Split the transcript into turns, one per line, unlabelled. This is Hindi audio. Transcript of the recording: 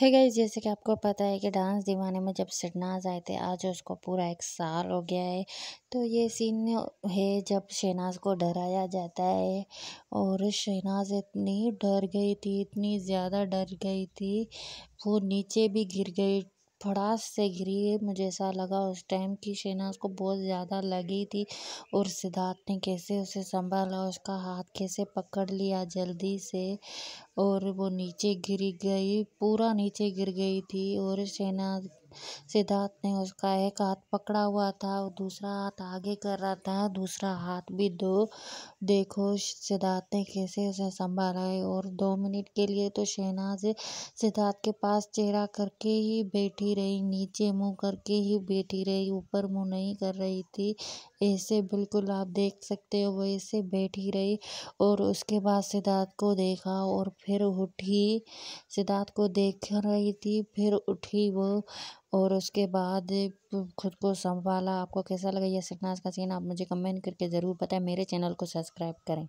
है गाइज जैसे कि आपको पता है कि डांस दीवाने में जब शहनाज आए थे आज उसको पूरा एक साल हो गया है तो ये सीन है जब शहनाज को डराया जाता है और शहनाज इतनी डर गई थी इतनी ज़्यादा डर गई थी वो नीचे भी गिर गई भड़ास से घिरी मुझे ऐसा लगा उस टाइम कि शहनाज को बहुत ज़्यादा लगी थी और सिद्धार्थ ने कैसे उसे संभाला उसका हाथ कैसे पकड़ लिया जल्दी से और वो नीचे गिर गई पूरा नीचे गिर गई थी और शहनाज सिद्धार्थ ने उसका एक हाथ पकड़ा हुआ था और दूसरा हाथ आगे कर रहा था दूसरा हाथ भी दो देखो सिद्धार्थ ने कैसे उसे संभाला है और दो मिनट के लिए तो शहनाज सिद्धार्थ के पास चेहरा करके ही बैठी रही नीचे मुंह करके ही बैठी रही ऊपर मुंह नहीं कर रही थी ऐसे बिल्कुल आप देख सकते हो वैसे बैठी रही और उसके बाद सिद्धार्थ को देखा और फिर उठी सिद्धार्थ को देख रही थी फिर उठी वो और उसके बाद खुद को संभाला आपको कैसा लगा यह सिकनाज का सीन आप मुझे कमेंट करके ज़रूर बताएं मेरे चैनल को सब्सक्राइब करें